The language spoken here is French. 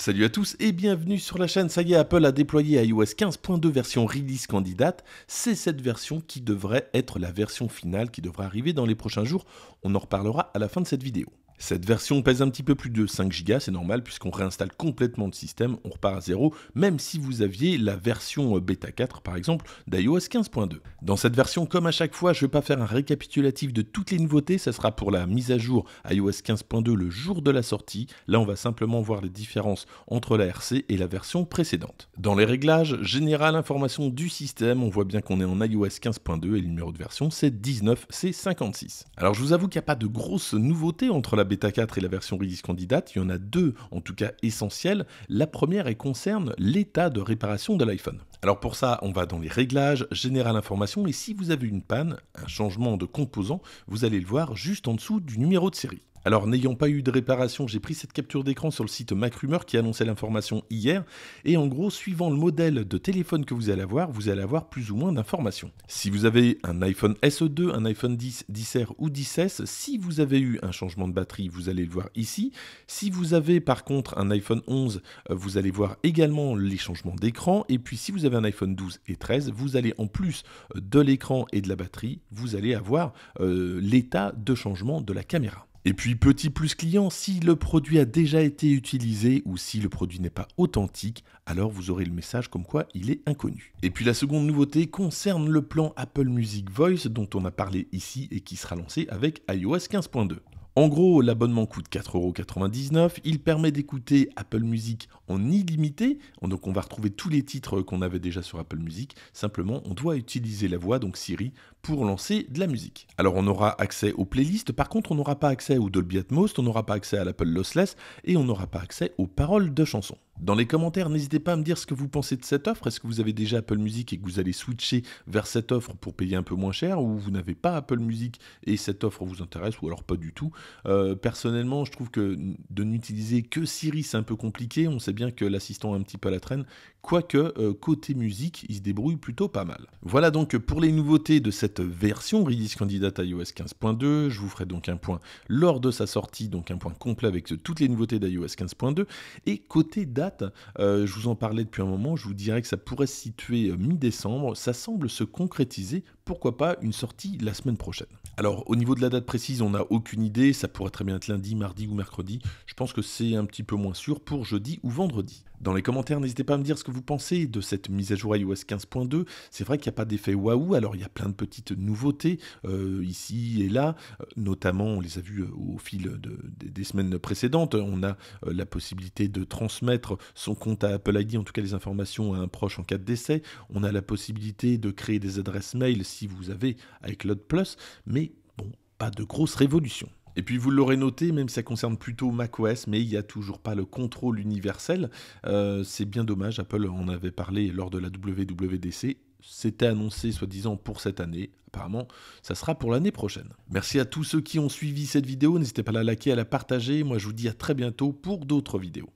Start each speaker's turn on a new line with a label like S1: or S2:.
S1: Salut à tous et bienvenue sur la chaîne. Ça y est, Apple a déployé iOS 15.2 version release candidate. C'est cette version qui devrait être la version finale qui devrait arriver dans les prochains jours. On en reparlera à la fin de cette vidéo. Cette version pèse un petit peu plus de 5 Go, c'est normal puisqu'on réinstalle complètement le système, on repart à zéro, même si vous aviez la version euh, bêta 4 par exemple d'iOS 15.2. Dans cette version, comme à chaque fois, je ne vais pas faire un récapitulatif de toutes les nouveautés, ça sera pour la mise à jour iOS 15.2 le jour de la sortie. Là, on va simplement voir les différences entre la RC et la version précédente. Dans les réglages, général information du système, on voit bien qu'on est en iOS 15.2 et le numéro de version c'est 19C56. Alors je vous avoue qu'il n'y a pas de grosses nouveautés entre la bêta 4 et la version release candidate, il y en a deux, en tout cas essentielles. La première, elle concerne l'état de réparation de l'iPhone. Alors pour ça, on va dans les réglages, général information, et si vous avez une panne, un changement de composant, vous allez le voir juste en dessous du numéro de série. Alors, n'ayant pas eu de réparation, j'ai pris cette capture d'écran sur le site MacRumor qui annonçait l'information hier. Et en gros, suivant le modèle de téléphone que vous allez avoir, vous allez avoir plus ou moins d'informations. Si vous avez un iPhone SE2, un iPhone 10, 10R ou 10S, si vous avez eu un changement de batterie, vous allez le voir ici. Si vous avez par contre un iPhone 11, euh, vous allez voir également les changements d'écran. Et puis, si vous avez un iPhone 12 et 13, vous allez en plus euh, de l'écran et de la batterie, vous allez avoir euh, l'état de changement de la caméra. Et puis petit plus client, si le produit a déjà été utilisé ou si le produit n'est pas authentique, alors vous aurez le message comme quoi il est inconnu. Et puis la seconde nouveauté concerne le plan Apple Music Voice dont on a parlé ici et qui sera lancé avec iOS 15.2. En gros, l'abonnement coûte 4,99€. Il permet d'écouter Apple Music en illimité. Donc on va retrouver tous les titres qu'on avait déjà sur Apple Music. Simplement, on doit utiliser la voix, donc Siri, pour lancer de la musique. Alors on aura accès aux playlists. Par contre, on n'aura pas accès au Dolby Atmos, on n'aura pas accès à l'Apple Lossless et on n'aura pas accès aux paroles de chansons. Dans les commentaires, n'hésitez pas à me dire ce que vous pensez de cette offre. Est-ce que vous avez déjà Apple Music et que vous allez switcher vers cette offre pour payer un peu moins cher ou vous n'avez pas Apple Music et cette offre vous intéresse ou alors pas du tout euh, Personnellement, je trouve que de n'utiliser que Siri, c'est un peu compliqué. On sait bien que l'assistant est un petit peu à la traîne. Quoique, euh, côté musique, il se débrouille plutôt pas mal. Voilà donc pour les nouveautés de cette version Redis Candidate iOS 15.2. Je vous ferai donc un point lors de sa sortie, donc un point complet avec toutes les nouveautés d'iOS 15.2. Et côté date, euh, je vous en parlais depuis un moment, je vous dirais que ça pourrait se situer euh, mi-décembre. Ça semble se concrétiser. Pourquoi pas une sortie la semaine prochaine Alors, au niveau de la date précise, on n'a aucune idée. Ça pourrait très bien être lundi, mardi ou mercredi. Je pense que c'est un petit peu moins sûr pour jeudi ou vendredi. Dans les commentaires, n'hésitez pas à me dire ce que vous pensez de cette mise à jour iOS 15.2. C'est vrai qu'il n'y a pas d'effet waouh, alors il y a plein de petites nouveautés euh, ici et là, notamment on les a vues au fil des, semaines précédentes. On a la possibilité de transmettre son compte à Apple ID, en tout cas les informations à un proche en cas de décès. On a la possibilité de créer des adresses mail si vous avez iCloud Plus, mais bon, pas de grosse révolution. Et puis vous l'aurez noté, même si ça concerne plutôt macOS, mais il n'y a toujours pas le contrôle universel. Euh, c'est bien dommage, Apple en avait parlé lors de la WWDC. C'était annoncé soi-disant pour cette année. Apparemment, ça sera pour l'année prochaine. Merci à tous ceux qui ont suivi cette vidéo. N'hésitez pas à la liker, à la partager. Moi, je vous dis à très bientôt pour d'autres vidéos.